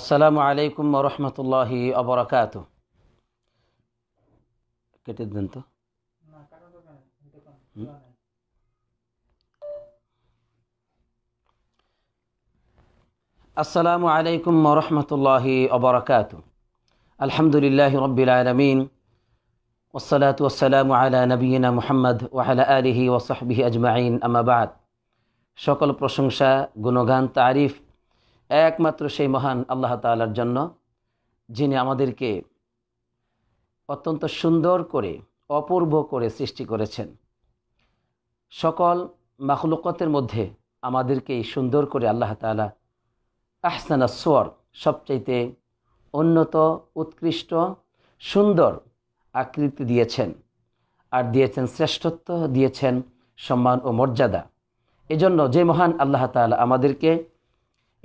আসসালামু আলাইকুম রহমতুল্লাহি অবরাকাত কেটে দেন তো আসসালামু আলাইকুম রহমতুল্লাহি অবরাকাত আলহামদুলিল্লাহ রবিল আলমিন والصلاة والسلام على نبينا محمد وعلى آله وصحبه أجمعين أما بعد সকল প্রশংসা গুণগান তারিফ একমাত্র সেই মহান আল্লাহ তালার জন্য যিনি আমাদেরকে অত্যন্ত সুন্দর করে অপূর্ব করে সৃষ্টি করেছেন সকল মাখলুকতের মধ্যে আমাদেরকে সুন্দর করে আল্লাহ তালা আহসানা সোয়ার সবচাইতে উন্নত উৎকৃষ্ট সুন্দর আকৃতি দিয়েছেন আর দিয়েছেন শ্রেষ্ঠত্ব দিয়েছেন সম্মান ও মর্যাদা এজন্য যে মহান আল্লাহ তালা আমাদেরকে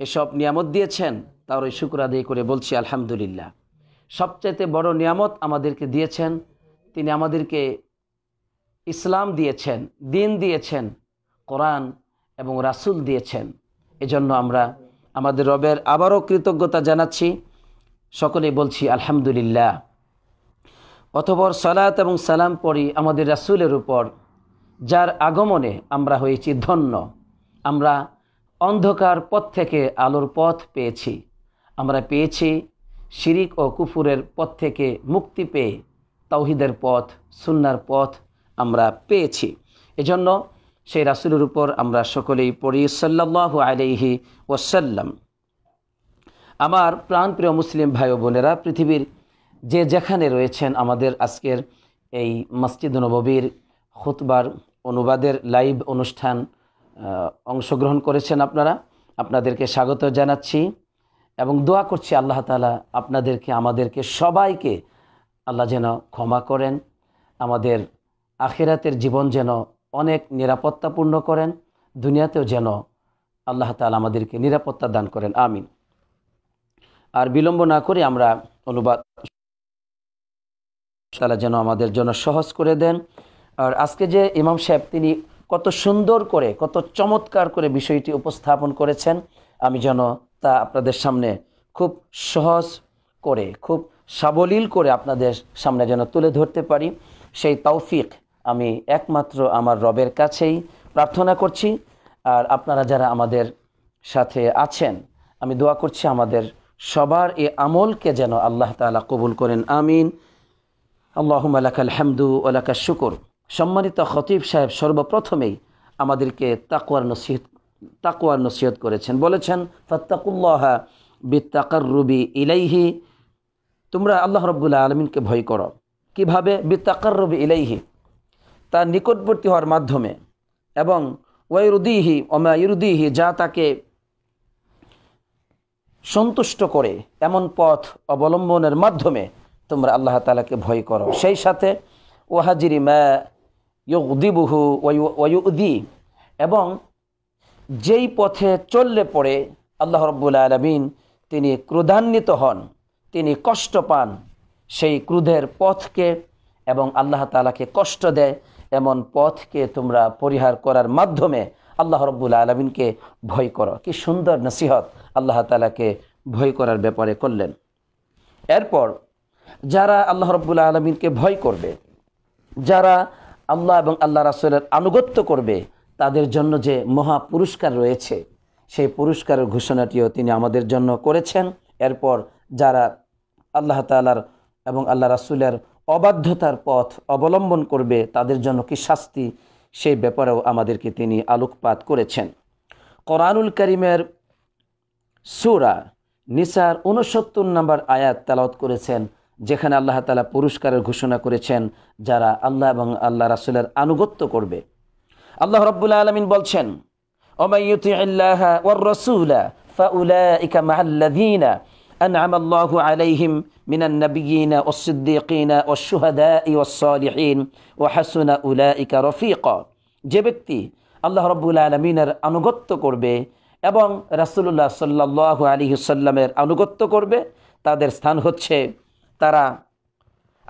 এসব নিয়ামত দিয়েছেন তার ওই শুক্র আদায় করে বলছি আলহামদুলিল্লাহ সবচাইতে বড় নিয়ামত আমাদেরকে দিয়েছেন তিনি আমাদেরকে ইসলাম দিয়েছেন দিন দিয়েছেন কোরআন এবং রাসুল দিয়েছেন এজন্য আমরা আমাদের রবের আবারও কৃতজ্ঞতা জানাচ্ছি সকলে বলছি আলহামদুলিল্লাহ অথবর সালাত এবং সালাম পড়ি আমাদের রাসুলের উপর যার আগমনে আমরা হয়েছি ধন্য আমরা অন্ধকার পথ থেকে আলোর পথ পেয়েছি আমরা পেয়েছি শিরিক ও কুফুরের পথ থেকে মুক্তি পেয়ে তাওহিদের পথ সুন্নার পথ আমরা পেয়েছি এজন্য সেই রাসুলের উপর আমরা সকলেই পড়ি সাল্লাহ আলাইহি ওসাল্লাম আমার প্রাণপ্রিয় মুসলিম ভাই বোনেরা পৃথিবীর যে যেখানে রয়েছেন আমাদের আজকের এই মসজিদ নববীর খুতবার অনুবাদের লাইভ অনুষ্ঠান অংশগ্রহণ করেছেন আপনারা আপনাদেরকে স্বাগত জানাচ্ছি এবং দোয়া করছি আল্লাহ তালা আপনাদেরকে আমাদেরকে সবাইকে আল্লাহ যেন ক্ষমা করেন আমাদের আখেরাতের জীবন যেন অনেক নিরাপত্তাপূর্ণ করেন দুনিয়াতেও যেন আল্লাহ তালা আমাদেরকে নিরাপত্তা দান করেন আমিন আর বিলম্ব না করে আমরা অনুবাদ তারা যেন আমাদের জন্য সহজ করে দেন আর আজকে যে ইমাম সাহেব তিনি কত সুন্দর করে কত চমৎকার করে বিষয়টি উপস্থাপন করেছেন আমি যেন তা আপনাদের সামনে খুব সহজ করে খুব সাবলীল করে আপনাদের সামনে যেন তুলে ধরতে পারি সেই তৌফিক আমি একমাত্র আমার রবের কাছেই প্রার্থনা করছি আর আপনারা যারা আমাদের সাথে আছেন আমি দোয়া করছি আমাদের সবার এ আমলকে যেন আল্লাহ তালা কবুল করেন আমিন আল্লাহ আলাকাল হামদু আলাকা শুকুর সম্মানিত খতিব সাহেব সর্বপ্রথমেই আমাদেরকে তাকুয়ার নসিহত তাকুয়ার নসিহত করেছেন বলেছেন বি তাকার রুবি ইলাইহি তোমরা আল্লাহ রব্বুল্লাহ আলমিনকে ভয় করো কীভাবে তাকার রুবি ইলাইহি তার নিকটবর্তী হওয়ার মাধ্যমে এবং ওয়ুদিহি অমা ইরুদিহি যা তাকে সন্তুষ্ট করে এমন পথ অবলম্বনের মাধ্যমে তোমরা আল্লাহ তালাকে ভয় করো সেই সাথে ওয়াহাজিরি ম্যা ইয়ুদিবুহু ওয়ুদি এবং যেই পথে চললে পড়ে আল্লাহ রব্বুল আলমিন তিনি ক্রোধান্বিত হন তিনি কষ্ট পান সেই ক্রুধের পথকে এবং আল্লাহ তালাকে কষ্ট দেয় এমন পথকে তোমরা পরিহার করার মাধ্যমে আল্লাহ রব্বুল আলমিনকে ভয় করো কি সুন্দর নসিহত আল্লাহ তালাকে ভয় করার ব্যাপারে করলেন এরপর যারা আল্লাহ রব্বুল আলমিনকে ভয় করবে যারা আল্লাহ এবং আল্লাহ রাসুলের আনুগত্য করবে তাদের জন্য যে মহা পুরস্কার রয়েছে সেই পুরস্কারের ঘোষণাটিও তিনি আমাদের জন্য করেছেন এরপর যারা আল্লাহ তালার এবং আল্লাহ রাসুলের অবাধ্যতার পথ অবলম্বন করবে তাদের জন্য কি শাস্তি সেই ব্যাপারেও আমাদেরকে তিনি আলোকপাত করেছেন কোরআনুল করিমের সুরা নিসার উনসত্তর নম্বর আয়াত তালাত করেছেন যেখানে আল্লাহ তালা পুরস্কারের ঘোষণা করেছেন যারা আল্লাহ এবং আল্লাহ রাসুলের আনুগত্য করবে আল্লাহ রব্বুল্লা আলমিন বলছেন আল্লাহ أنعم الله عليهم من النبيين والصديقين والشهداء والصالحين وحسن أولئك رفيقا যে ব্যক্তি আল্লাহ রব্বুল আলমিনের আনুগত্য করবে এবং রাসুল্লাহ সাল্লাহ আলী সাল্লামের আনুগত্য করবে তাদের স্থান হচ্ছে তারা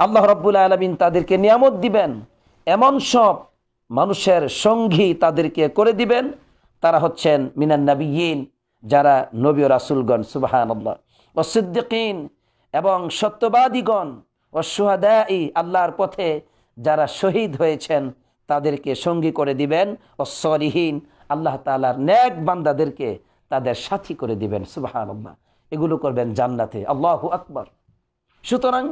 আল্লাহ রব্বুল আলমিন তাদেরকে নিয়ামত দিবেন এমন সব মানুষের সঙ্গী তাদেরকে করে দিবেন তারা হচ্ছেন মিনান যারা নবী রাসুলগণ সুবাহান আল্লাহ ও সিদ্দিকীন এবং সত্যবাদীগণ ও সুহাদাই আল্লাহর পথে যারা শহীদ হয়েছেন তাদেরকে সঙ্গী করে দিবেন ও সরিহীন আল্লাহ তালার ন্যাক বান্দাদেরকে তাদের সাথী করে দিবেন সুবাহান আল্লাহ এগুলো করবেন জান্নাতে আল্লাহ আকবর সুতরাং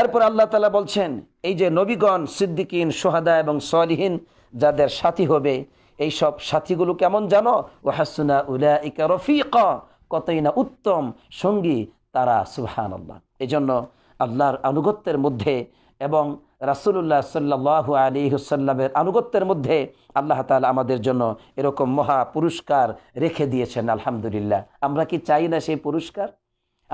এরপর আল্লাহ তালা বলছেন এই যে নবীগণ সিদ্দিকীন সোহাদা এবং সলিহীন যাদের সাথী হবে এই সব সাথীগুলো কেমন জানো ও হাসুনা উলা ইকা রফিক কতই না উত্তম সঙ্গী তারা সুহান আল্লাহ এই জন্য আল্লাহর আনুগত্যের মধ্যে এবং রাসুল্লাহ সাল্লাহ আলী হুসাল্লামের আনুগত্যের মধ্যে আল্লাহ তালা আমাদের জন্য এরকম মহা পুরস্কার রেখে দিয়েছেন আলহামদুলিল্লাহ আমরা কি চাই না সেই পুরস্কার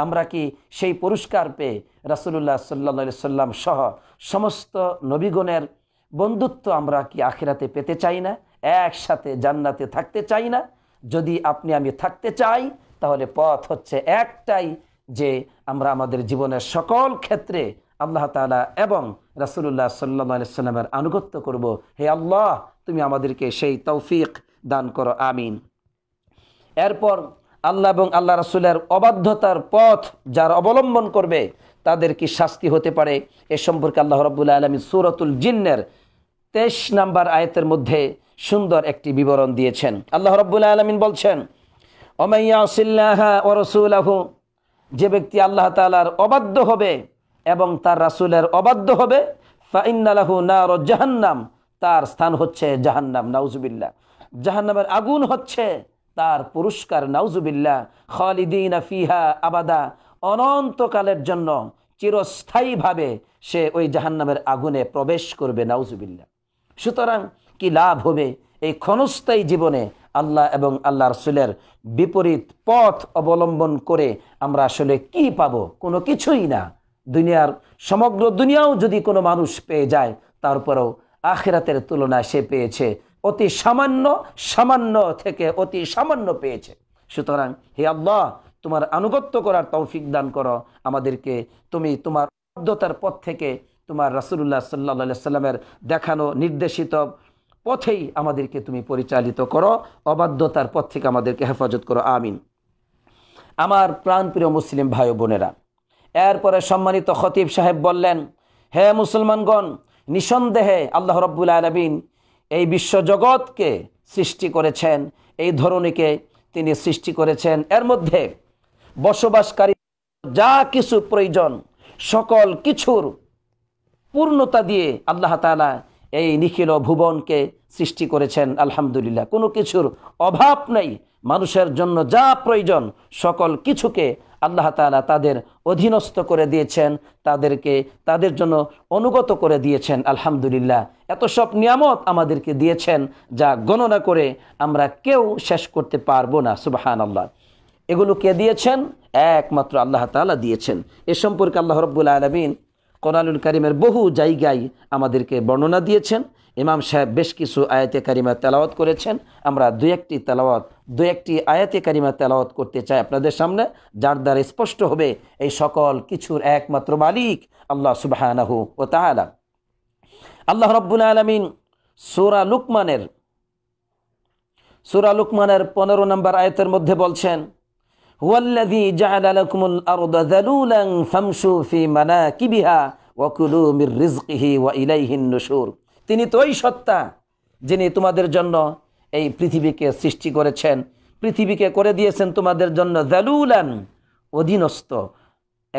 আমরা কি সেই পুরস্কার পেয়ে রাসুলুল্লাহ সাল্লা সাল্লাম সহ সমস্ত নবীগণের বন্ধুত্ব আমরা কি আখেরাতে পেতে চাই না একসাথে জান্নাতে থাকতে চাই না যদি আপনি আমি থাকতে চাই তাহলে পথ হচ্ছে একটাই যে আমরা আমাদের জীবনের সকল ক্ষেত্রে আল্লাহ তালা এবং রাসুলুল্লাহ সাল্লা সাল্লামের আনুগত্য করব হে আল্লাহ তুমি আমাদেরকে সেই তৌফিক দান করো আমিন এরপর আল্লাহ এবং আল্লাহ রাসুলের অবাধ্যতার পথ যারা অবলম্বন করবে তাদের কি শাস্তি হতে পারে এ সম্পর্কে আল্লাহ রবুল্লা আলমী সুরতুল জিন্নের তেইশ নাম্বার আয়তের মধ্যে সুন্দর একটি বিবরণ দিয়েছেন আল্লাহ রব্বুল্লা আলমিন বলছেন ওরসুলাহু যে ব্যক্তি আল্লাহ তালার অবাধ্য হবে এবং তার রাসুলের অবাধ্য হবে ফাইন্নালাহু না জাহান্নাম তার স্থান হচ্ছে জাহান্নাম নাউজুবিল্লা জাহান্নামের আগুন হচ্ছে তার পুরস্কার নাউজুবিল্লা খালিদিন ফিহা আবাদা অনন্তকালের জন্য চিরস্থায়ীভাবে সে ওই জাহান্নামের আগুনে প্রবেশ করবে নাউজুবিল্লা সুতরাং কি লাভ হবে এই ক্ষণস্থায়ী জীবনে আল্লাহ এবং আল্লাহ রসুলের বিপরীত পথ অবলম্বন করে আমরা আসলে কি পাব কোনো কিছুই না দুনিয়ার সমগ্র দুনিয়াও যদি কোনো মানুষ পেয়ে যায় তারপরেও আখেরাতের তুলনায় সে পেয়েছে অতি সামান্য সামান্য থেকে অতি সামান্য পেয়েছে সুতরাং হে আল্লাহ তোমার আনুগত্য করার তৌফিক দান করো আমাদেরকে তুমি তোমার অবদ্ধতার পথ থেকে তোমার রাসুল্লাহ সাল্লা সাল্লামের দেখানো নির্দেশিত পথেই আমাদেরকে তুমি পরিচালিত করো অবাধ্যতার পথ থেকে আমাদেরকে হেফাজত করো আমিন আমার প্রাণপ্রিয় মুসলিম ভাই বোনেরা এরপরে সম্মানিত খতিব সাহেব বললেন হে মুসলমানগণ নিঃসন্দেহে আল্লাহ রব্বুল আলমিন এই বিশ্বজগৎকে সৃষ্টি করেছেন এই ধরনীকে তিনি সৃষ্টি করেছেন এর মধ্যে বসবাসকারী যা কিছু প্রয়োজন সকল কিছুর পূর্ণতা দিয়ে আল্লাহ তালা এই নিখিল ভুবনকে সৃষ্টি করেছেন আলহামদুলিল্লাহ কোনো কিছুর অভাব নেই মানুষের জন্য যা প্রয়োজন সকল কিছুকে আল্লাহ তালা তাদের অধীনস্থ করে দিয়েছেন তাদেরকে তাদের জন্য অনুগত করে দিয়েছেন আলহামদুলিল্লাহ এত সব নিয়ামত আমাদেরকে দিয়েছেন যা গণনা করে আমরা কেউ শেষ করতে পারবো না সুবাহান আল্লাহ এগুলো কে দিয়েছেন একমাত্র আল্লাহ তালা দিয়েছেন এ সম্পর্কে আল্লাহ রব্বুল আলমিন কোরআনুল করিমের বহু জায়গায় আমাদেরকে বর্ণনা দিয়েছেন ইমাম সাহেব বেশ কিছু আয়াতে কারিমা তেলাওয়াত করেছেন আমরা দু একটি তেলাওয়াত দু একটি আয়াতে কারিমা তেলাওয়াত করতে চাই আপনাদের সামনে যার দ্বারা স্পষ্ট হবে এই সকল কিছুর একমাত্র মালিক আল্লাহ সুবাহানাহু ও তাহালা আল্লাহ রব্বুল আলমিন সুরা লুকমানের সুরা লুকমানের পনেরো নম্বর আয়াতের মধ্যে বলছেন হুয়াল্লাযী জাআলা লাকুমুল আরদা যালুলান ফামশু ফি মানাকিবিহা ওয়া মির রিজকিহি ওয়া ইলাইহিন তিনি তো ওই সত্তা যিনি তোমাদের জন্য এই পৃথিবীকে সৃষ্টি করেছেন পৃথিবীকে করে দিয়েছেন তোমাদের জন্য জালুলান অধীনস্থ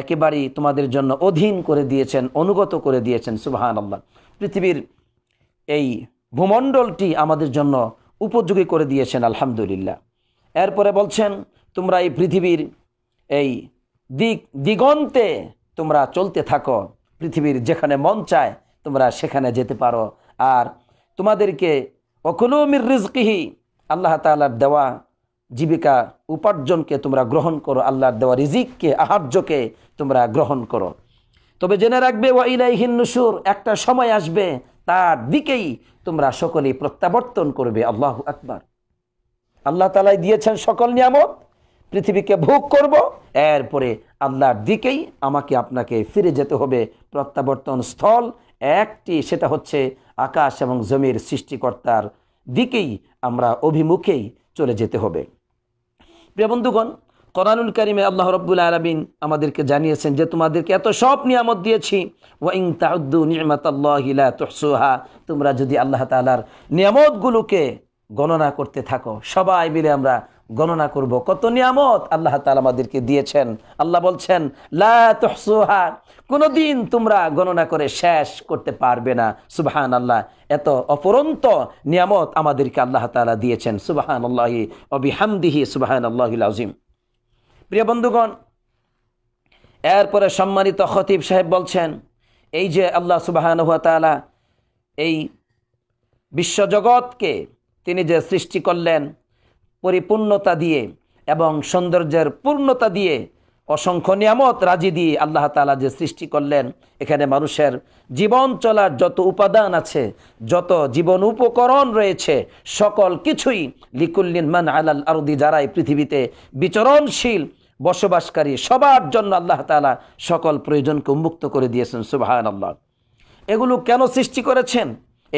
একেবারেই তোমাদের জন্য অধীন করে দিয়েছেন অনুগত করে দিয়েছেন সুবাহান আল্লাহ পৃথিবীর এই ভূমণ্ডলটি আমাদের জন্য উপযোগী করে দিয়েছেন আলহামদুলিল্লাহ এরপরে বলছেন তোমরা এই পৃথিবীর এই দিক দিগন্তে তোমরা চলতে থাকো পৃথিবীর যেখানে মন চায় তোমরা সেখানে যেতে পারো আর তোমাদেরকে অকুলমির রিজকিহি আল্লাহ তালার দেওয়া জীবিকা উপার্জনকে তোমরা গ্রহণ করো আল্লাহর দেওয়া রিজিককে আহার্যকে তোমরা গ্রহণ করো তবে জেনে রাখবে ওয়া ইলাইহিন একটা সময় আসবে তার দিকেই তোমরা সকলেই প্রত্যাবর্তন করবে আল্লাহ আকবার আল্লাহ তালাই দিয়েছেন সকল নিয়ামত পৃথিবীকে ভোগ করব এরপরে আল্লাহর দিকেই আমাকে আপনাকে ফিরে যেতে হবে প্রত্যাবর্তন স্থল একটি সেটা হচ্ছে আকাশ এবং জমির সৃষ্টিকর্তার দিকেই আমরা অভিমুখেই চলে যেতে হবে প্রিয় বন্ধুগণ করানুল করিমে আল্লাহ রব্বুল আলমিন আমাদেরকে জানিয়েছেন যে তোমাদেরকে এত সব নিয়ামত দিয়েছি ওয়াইং তাউদ্দু নিয়ামত আল্লাহিলা তহসুহা তোমরা যদি আল্লাহ তালার নিয়ামতগুলোকে গণনা করতে থাকো সবাই মিলে আমরা গণনা করব কত নিয়ামত আল্লাহ তালা আমাদেরকে দিয়েছেন আল্লাহ বলছেন কোনো দিন তোমরা গণনা করে শেষ করতে পারবে না সুবাহান আল্লাহ এত অপরন্ত নিয়ামত আমাদেরকে আল্লাহ তালা দিয়েছেন সুবাহান আল্লাহি অবিহামদিহি সুবাহান আল্লাহ আজিম প্রিয় বন্ধুগণ এরপরে সম্মানিত খতিব সাহেব বলছেন এই যে আল্লাহ সুবাহান তালা এই বিশ্বজগৎকে তিনি যে সৃষ্টি করলেন পরিপূর্ণতা দিয়ে এবং সৌন্দর্যের পূর্ণতা দিয়ে অসংখ্য নিয়ামত রাজি দিয়ে আল্লাহ তালা যে সৃষ্টি করলেন এখানে মানুষের জীবন চলার যত উপাদান আছে যত জীবন উপকরণ রয়েছে সকল কিছুই লিকুল্লিনমান আলাল আরদি যারা এই পৃথিবীতে বিচরণশীল বসবাসকারী সবার জন্য আল্লাহ তালা সকল প্রয়োজনকে উন্মুক্ত করে দিয়েছেন সুবাহ আল্লাহ এগুলো কেন সৃষ্টি করেছেন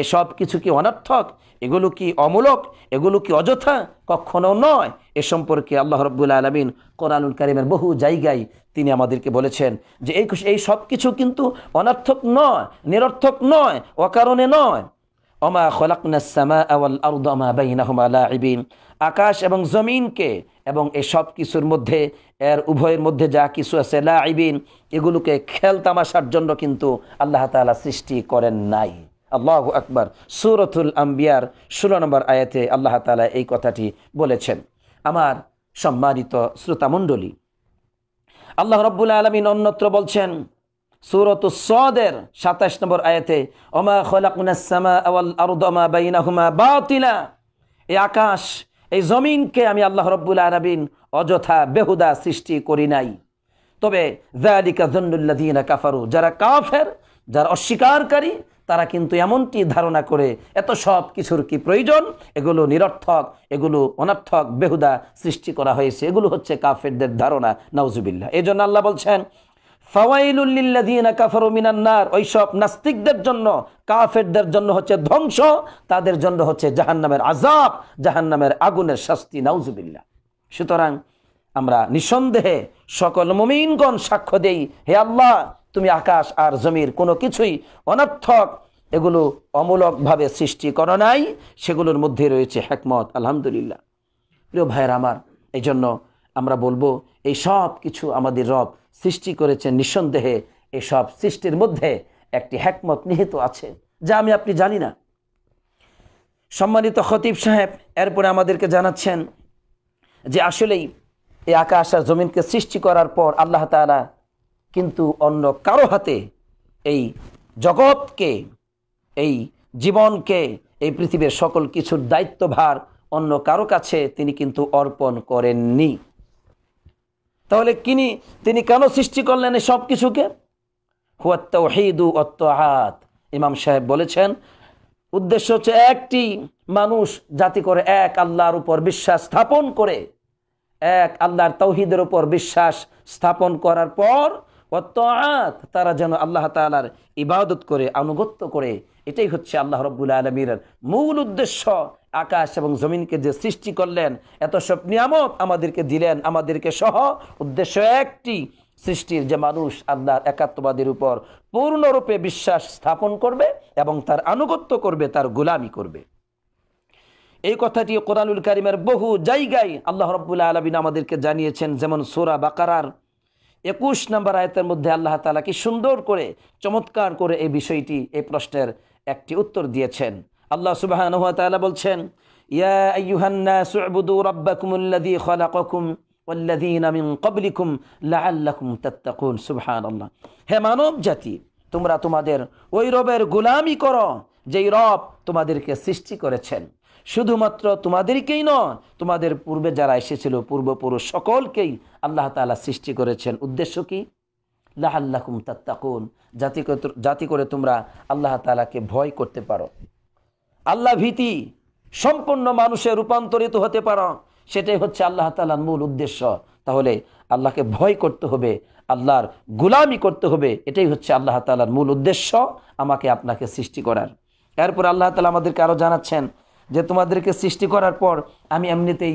এসব কিছু কি অনর্থক এগুলো কি অমূলক এগুলো কি অযথা কখনো নয় এ সম্পর্কে আল্লাহ রব্বুল আলমিন কোরআনুল কারিমের বহু জায়গায় তিনি আমাদেরকে বলেছেন যে এই এই সব কিছু কিন্তু অনর্থক নয় নিরর্থক নয় অকারণে নয় অমা খলাকিন আকাশ এবং জমিনকে এবং এই সব কিছুর মধ্যে এর উভয়ের মধ্যে যা কিছু আছে লাইবিন এগুলোকে খেল তামাশার জন্য কিন্তু আল্লাহ তালা সৃষ্টি করেন নাই আল্লাহ আকবর সুরতুল আম্বিয়ার ষোলো নম্বর আয়াতে আল্লাহ তালা এই কথাটি বলেছেন আমার সম্মানিত শ্রোতামণ্ডলী আল্লাহ রব্বুল আলমিন অন্যত্র বলছেন সুরত সদের সাতাশ নম্বর আয়াতে অমা খোলাকুনাসমা বাতিলা এই আকাশ এই জমিনকে আমি আল্লাহ রব্বুল আলমিন অযথা বেহুদা সৃষ্টি করি নাই তবে জালিকা জন্নুল্লাদিনা কাফারু যারা কাফের যারা অস্বীকারী তারা কিন্তু এমনটি ধারণা করে এত সব কিছুর কি প্রয়োজন এগুলো নিরর্থক এগুলো অনার্থক বেহুদা সৃষ্টি করা হয়েছে এগুলো হচ্ছে কাফেরদের ধারণা নাউজুবিল্লা এই জন্য আল্লাহ বলছেন ফাওয়াইলুল্লিল্লাদিনা কাফারু মিনান্নার ওইসব নাস্তিকদের জন্য কাফেরদের জন্য হচ্ছে ধ্বংস তাদের জন্য হচ্ছে জাহান্নামের আজাব জাহান্নামের আগুনের শাস্তি নাউজুবিল্লা সুতরাং আমরা নিঃসন্দেহে সকল মমিনগণ সাক্ষ্য দেই হে আল্লাহ তুমি আকাশ আর জমির কোনো কিছুই অনর্থক এগুলো অমূলকভাবে সৃষ্টি করো নাই সেগুলোর মধ্যে রয়েছে হেকমত আলহামদুলিল্লাহ প্রিয় ভাইয়ের আমার এই জন্য আমরা বলবো এই সব কিছু আমাদের রব সৃষ্টি করেছে নিঃসন্দেহে এই সব সৃষ্টির মধ্যে একটি হ্যাকমত নিহিত আছে যা আমি আপনি জানি না সম্মানিত খতিব সাহেব এরপরে আমাদেরকে জানাচ্ছেন যে আসলেই এই আকাশ আর জমিনকে সৃষ্টি করার পর আল্লাহ তালা কিন্তু অন্য কারো হাতে এই জগৎকে এই জীবনকে এই পৃথিবীর সকল কিছুর দায়িত্বভার অন্য কারো কাছে তিনি কিন্তু অর্পণ করেননি তাহলে কিনি তিনি কেন সৃষ্টি করলেন এই সব কিছুকে হুয়াত্তাহিদু অত্তাহাত ইমাম সাহেব বলেছেন উদ্দেশ্য হচ্ছে একটি মানুষ জাতি করে এক আল্লাহর উপর বিশ্বাস স্থাপন করে এক আল্লাহর তৌহিদের উপর বিশ্বাস স্থাপন করার পর তারা যেন আল্লাহ তালার ইবাদত করে আনুগত্য করে এটাই হচ্ছে আল্লাহ রব্বুল আলমীর মূল উদ্দেশ্য আকাশ এবং জমিনকে যে সৃষ্টি করলেন এত সব নিয়ামত আমাদেরকে দিলেন আমাদেরকে সহ উদ্দেশ্য একটি সৃষ্টির যে মানুষ আল্লাহর একাত্মবাদের উপর পূর্ণরূপে বিশ্বাস স্থাপন করবে এবং তার আনুগত্য করবে তার গোলামি করবে এই কথাটি কোরআনুল কারিমের বহু জায়গায় আল্লাহ রব্বুল আলমিন আমাদেরকে জানিয়েছেন যেমন সোরা বাকারার একুশ নম্বর আয়তের মধ্যে আল্লাহ তালা কি সুন্দর করে চমৎকার করে এই বিষয়টি এই প্রশ্নের একটি উত্তর দিয়েছেন আল্লাহ সুবাহ বলছেন হে মানব জাতি তোমরা তোমাদের ওই রবের গুলামি করো যেই রব তোমাদেরকে সৃষ্টি করেছেন শুধুমাত্র তোমাদেরকেই নয় তোমাদের পূর্বে যারা এসেছিল পূর্বপুরুষ সকলকেই আল্লাহ তালা সৃষ্টি করেছেন উদ্দেশ্য কি লাহাল্লাকুম তাত্তাকুন জাতি জাতি করে তোমরা আল্লাহ তালাকে ভয় করতে পারো আল্লাহ ভীতি সম্পূর্ণ মানুষে রূপান্তরিত হতে পারো সেটাই হচ্ছে আল্লাহ তালার মূল উদ্দেশ্য তাহলে আল্লাহকে ভয় করতে হবে আল্লাহর গুলামি করতে হবে এটাই হচ্ছে আল্লাহ তালার মূল উদ্দেশ্য আমাকে আপনাকে সৃষ্টি করার এরপর আল্লাহ তালা আমাদেরকে আরও জানাচ্ছেন যে তোমাদেরকে সৃষ্টি করার পর আমি এমনিতেই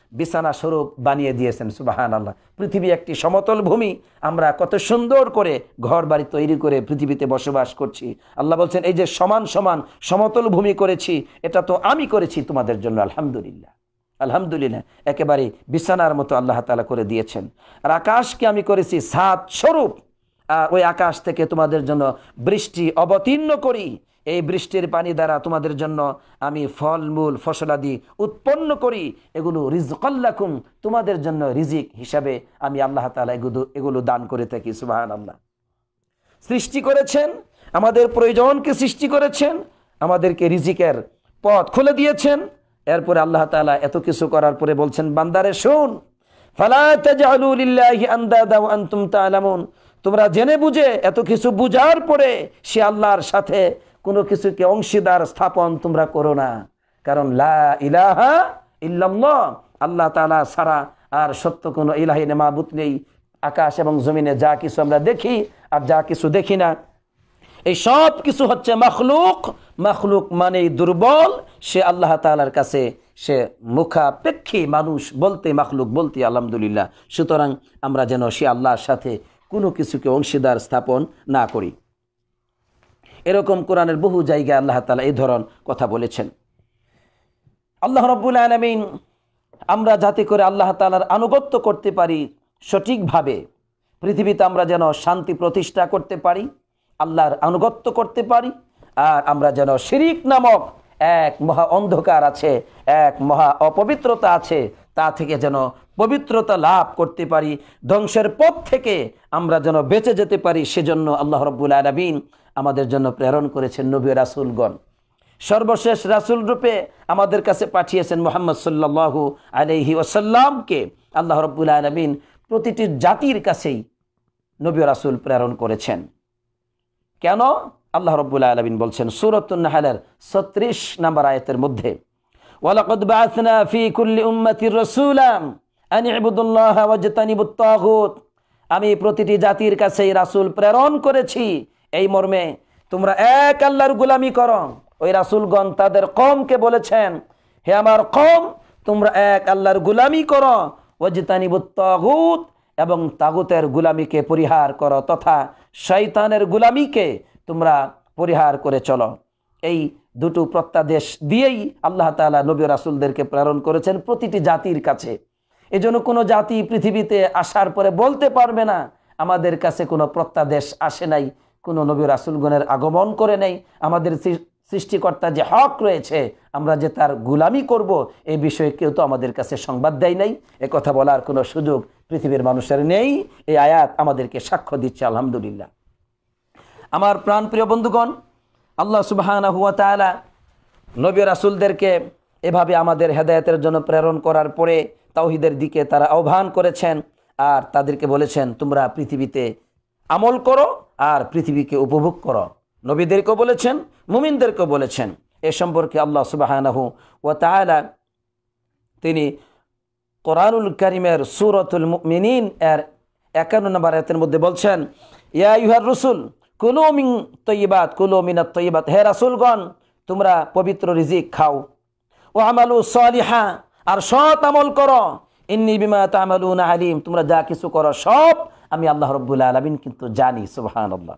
বিছানা স্বরূপ বানিয়ে দিয়েছেন সুবাহান আল্লাহ পৃথিবী একটি সমতল ভূমি আমরা কত সুন্দর করে ঘর বাড়ি তৈরি করে পৃথিবীতে বসবাস করছি আল্লাহ বলছেন এই যে সমান সমান সমতল ভূমি করেছি এটা তো আমি করেছি তোমাদের জন্য আলহামদুলিল্লাহ আলহামদুলিল্লাহ একেবারে বিছানার মতো আল্লাহ তালা করে দিয়েছেন আর আকাশকে আমি করেছি সাত স্বরূপ আর ওই আকাশ থেকে তোমাদের জন্য বৃষ্টি অবতীর্ণ করি এই বৃষ্টির পানি দ্বারা তোমাদের জন্য আমি ফলমূল ফসলাদি উৎপন্ন করি এগুলো রিজকাল্লাকুম তোমাদের জন্য রিজিক হিসাবে আমি আল্লাহ তালা এগুলো এগুলো দান করে থাকি সুবাহান আল্লাহ সৃষ্টি করেছেন আমাদের প্রয়োজনকে সৃষ্টি করেছেন আমাদেরকে রিজিকের পথ খুলে দিয়েছেন এরপরে আল্লাহ তালা এত কিছু করার পরে বলছেন বান্দারে শোন তোমরা জেনে বুঝে এত কিছু বুঝার পরে সে আল্লাহর সাথে কোনো কিছুকে অংশীদার স্থাপন তোমরা করো না কারণ আল্লাহ তালা সারা আর সত্য কোনো ইলাহি নেমাবুত নেই আকাশ এবং জমিনে যা কিছু আমরা দেখি আর যা কিছু দেখি না এই সব কিছু হচ্ছে মখলুক মখলুক মানেই দুর্বল সে আল্লাহ তালার কাছে সে মুখাপেক্ষী মানুষ বলতে মখলুক বলতে আলহামদুলিল্লাহ সুতরাং আমরা যেন সে আল্লাহর সাথে কোনো কিছুকে অংশীদার স্থাপন না করি এরকম কোরআনের বহু জায়গায় আল্লাহ তালা এই ধরন কথা বলেছেন আল্লাহ রব্বুল আলমিন আমরা যাতে করে আল্লাহ তালার আনুগত্য করতে পারি সঠিকভাবে পৃথিবীতে আমরা যেন শান্তি প্রতিষ্ঠা করতে পারি আল্লাহর আনুগত্য করতে পারি আর আমরা যেন শিরিক নামক এক মহা অন্ধকার আছে এক মহা অপবিত্রতা আছে তা থেকে যেন পবিত্রতা লাভ করতে পারি ধ্বংসের পথ থেকে আমরা যেন বেঁচে যেতে পারি সেজন্য আল্লাহ রব্বুল আলমিন আমাদের জন্য প্রেরণ করেছেন নবী রাসুলগণ সর্বশেষ রাসুল রূপে আমাদের কাছে পাঠিয়েছেন মোহাম্মদ সাল্লাহু আলহি ওসাল্লামকে আল্লাহ রব্বুল আলমিন প্রতিটি জাতির কাছেই নবী রাসুল প্রেরণ করেছেন কেন আল্লাহ রব্বুল আলমিন বলছেন সুরতুল্নাহালের ছত্রিশ নাম্বার আয়তের মধ্যে আনি আমি প্রতিটি জাতির কাছেই রাসুল প্রেরণ করেছি এই মর্মে তোমরা এক আল্লাহর গুলামি করো ওই রাসুলগণ তাদের কমকে বলেছেন হে আমার কম তোমরা এক আল্লাহর গুলামি করো তাগুত এবং তাগুতের গুলামিকে পরিহার করো তথা শৈতানের গুলামিকে তোমরা পরিহার করে চলো এই দুটো প্রত্যাদেশ দিয়েই আল্লাহ তালা নবী রাসুলদেরকে প্রেরণ করেছেন প্রতিটি জাতির কাছে এজন্য কোনো জাতি পৃথিবীতে আসার পরে বলতে পারবে না আমাদের কাছে কোনো প্রত্যাদেশ আসে নাই কোনো নবী রাসুলগণের আগমন করে নেই আমাদের সৃষ্টিকর্তা যে হক রয়েছে আমরা যে তার গুলামি করব এই বিষয়ে কেউ তো আমাদের কাছে সংবাদ দেয় নাই এ কথা বলার কোনো সুযোগ পৃথিবীর মানুষের নেই এই আয়াত আমাদেরকে সাক্ষ্য দিচ্ছে আলহামদুলিল্লাহ আমার প্রাণপ্রিয় বন্ধুগণ আল্লাহ সুবাহ নবী রাসুলদেরকে এভাবে আমাদের হেদায়তের জন্য প্রেরণ করার পরে তাওহিদের দিকে তারা আহ্বান করেছেন আর তাদেরকে বলেছেন তোমরা পৃথিবীতে আমল করো আর পৃথিবীকে উপভোগ করো নবীদেরকে বলেছেন মুমিনদেরকে বলেছেন এ সম্পর্কে আল্লাহ সুবাহানাহু ও তালা তিনি কোরআনুল করিমের সুরতুল মিনিন এর একান্ন নম্বর এতের মধ্যে বলছেন ইয়া ইউহার রসুল কুলোমিং তৈবাত কুলোমিনাত তৈবাত হে রাসুলগণ তোমরা পবিত্র রিজিক খাও ও আমালু সালিহা আর সৎ আমল করো ইন্নি বিমা না আলিম তোমরা যা কিছু করো সব আমি আল্লাহ রব্বুল আলমিন কিন্তু জানি সুবাহান আল্লাহ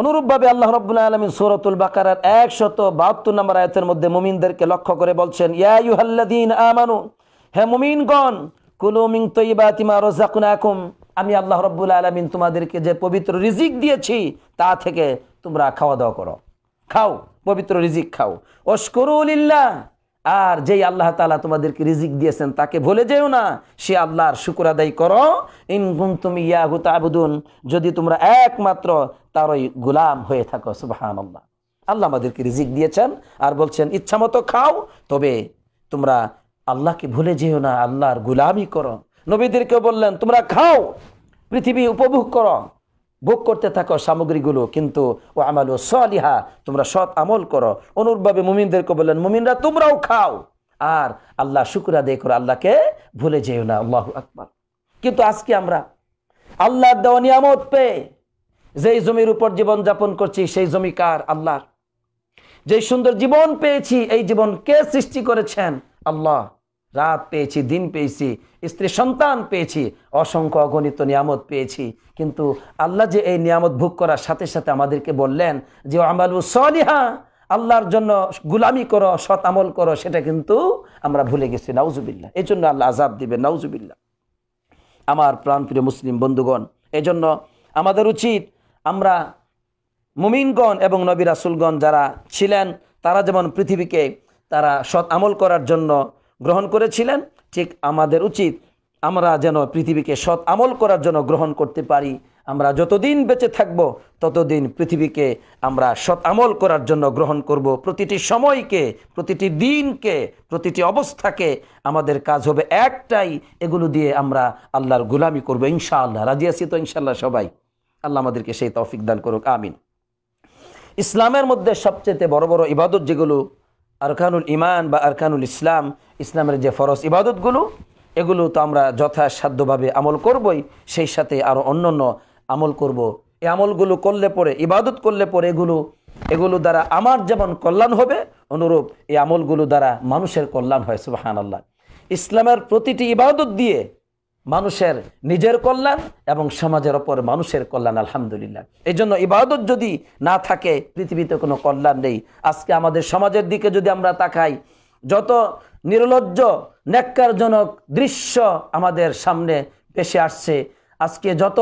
অনুরূপভাবে আল্লাহ রব্বুল আলমিন সৌরতুল বাকারার একশত বাহাত্তর নম্বর আয়তের মধ্যে মুমিনদেরকে লক্ষ্য করে বলছেন আমানু হে মুমিনগণ তিমা তৈবাতিমা রোজাকুনাকুম আমি আল্লাহ রব্বুল আলমিন তোমাদেরকে যে পবিত্র রিজিক দিয়েছি তা থেকে তোমরা খাওয়া দাওয়া করো খাও পবিত্র রিজিক খাও অস্করুল্লাহ আর যেই আল্লাহ তালা তোমাদেরকে রিজিক দিয়েছেন তাকে ভুলে যেও না সে আল্লাহর শুকুর আদায় করো ইনগুন তুমি ইয়াহু আবুদুন যদি তোমরা একমাত্র তারই গুলাম হয়ে থাকো সুবাহান আল্লাহ আল্লাহ আমাদেরকে রিজিক দিয়েছেন আর বলছেন ইচ্ছা মতো খাও তবে তোমরা আল্লাহকে ভুলে যেও না আল্লাহর গুলামই করো নবীদেরকে বললেন তোমরা খাও পৃথিবী উপভোগ করো ভোগ করতে থাকো সামগ্রীগুলো কিন্তু ও আমাল ও সলিহা তোমরা সৎ আমল করো অনুরূপভাবে মুমিনদেরকে বললেন মুমিনরা তোমরাও খাও আর আল্লাহ শুক্র আদে করো আল্লাহকে ভুলে যেও না আল্লাহ আকবর কিন্তু আজকে আমরা আল্লাহ দেওয়া নিয়ামত পেয়ে যেই জমির উপর জীবন যাপন করছি সেই জমি কার আল্লাহ যে সুন্দর জীবন পেয়েছি এই জীবন কে সৃষ্টি করেছেন আল্লাহ রাত পেয়েছি দিন পেয়েছি স্ত্রী সন্তান পেয়েছি অসংখ্য অগণিত নিয়ামত পেয়েছি কিন্তু আল্লাহ যে এই নিয়ামত ভোগ করার সাথে সাথে আমাদেরকে বললেন যে আমালু সলিহা আল্লাহর জন্য গুলামি করো সৎ আমল করো সেটা কিন্তু আমরা ভুলে গেছি নাউজুবিল্লা এই জন্য আল্লাহ আজাব দিবে নাউজুবিল্লা আমার প্রাণপ্রিয় মুসলিম বন্ধুগণ এজন্য আমাদের উচিত আমরা মুমিনগণ এবং নবী রাসুলগণ যারা ছিলেন তারা যেমন পৃথিবীকে তারা সৎ আমল করার জন্য গ্রহণ করেছিলেন ঠিক আমাদের উচিত আমরা যেন পৃথিবীকে সৎ আমল করার জন্য গ্রহণ করতে পারি আমরা যতদিন বেঁচে থাকব ততদিন পৃথিবীকে আমরা সৎ আমল করার জন্য গ্রহণ করব প্রতিটি সময়কে প্রতিটি দিনকে প্রতিটি অবস্থাকে আমাদের কাজ হবে একটাই এগুলো দিয়ে আমরা আল্লাহর গুলামি করবো ইনশাআল্লাহ রাজি আছি তো ইনশাআল্লাহ সবাই আল্লাহ আমাদেরকে সেই তৌফিক দান করুক আমিন ইসলামের মধ্যে সবচেয়ে বড় বড় ইবাদত যেগুলো আরকানুল ইমান বা আরকানুল ইসলাম ইসলামের যে ফরজ ইবাদতগুলো এগুলো তো আমরা যথাসাধ্যভাবে আমল করবই সেই সাথে আরও অন্য অন্য আমল করব। এই আমলগুলো করলে পরে ইবাদত করলে পরে এগুলো এগুলো দ্বারা আমার যেমন কল্যাণ হবে অনুরূপ এই আমলগুলো দ্বারা মানুষের কল্যাণ হয় সুবাহান আল্লাহ ইসলামের প্রতিটি ইবাদত দিয়ে মানুষের নিজের কল্যাণ এবং সমাজের ওপর মানুষের কল্যাণ আলহামদুলিল্লাহ এই জন্য ইবাদত যদি না থাকে পৃথিবীতে কোনো কল্যাণ নেই আজকে আমাদের সমাজের দিকে যদি আমরা তাকাই যত নির্লজ্জ ন্যাক্কারজনক দৃশ্য আমাদের সামনে পেশে আসছে আজকে যত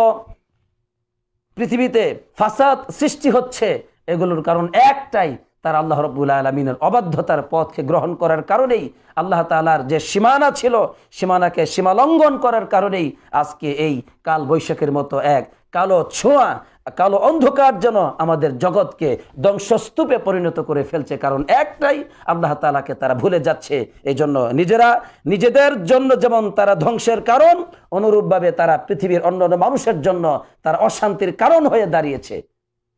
পৃথিবীতে ফাসাদ সৃষ্টি হচ্ছে এগুলোর কারণ একটাই তারা আল্লাহ রব্বুল আলমিনের অবাধ্যতার পথকে গ্রহণ করার কারণেই আল্লাহ তালার যে সীমানা ছিল সীমানাকে সীমালঙ্ঘন করার কারণেই আজকে এই কাল বৈশাখের মতো এক কালো ছোঁয়া কালো অন্ধকার যেন আমাদের জগৎকে ধ্বংসস্তূপে পরিণত করে ফেলছে কারণ একটাই আল্লাহ তালাকে তারা ভুলে যাচ্ছে এই জন্য নিজেরা নিজেদের জন্য যেমন তারা ধ্বংসের কারণ অনুরূপভাবে তারা পৃথিবীর অন্য মানুষের জন্য তারা অশান্তির কারণ হয়ে দাঁড়িয়েছে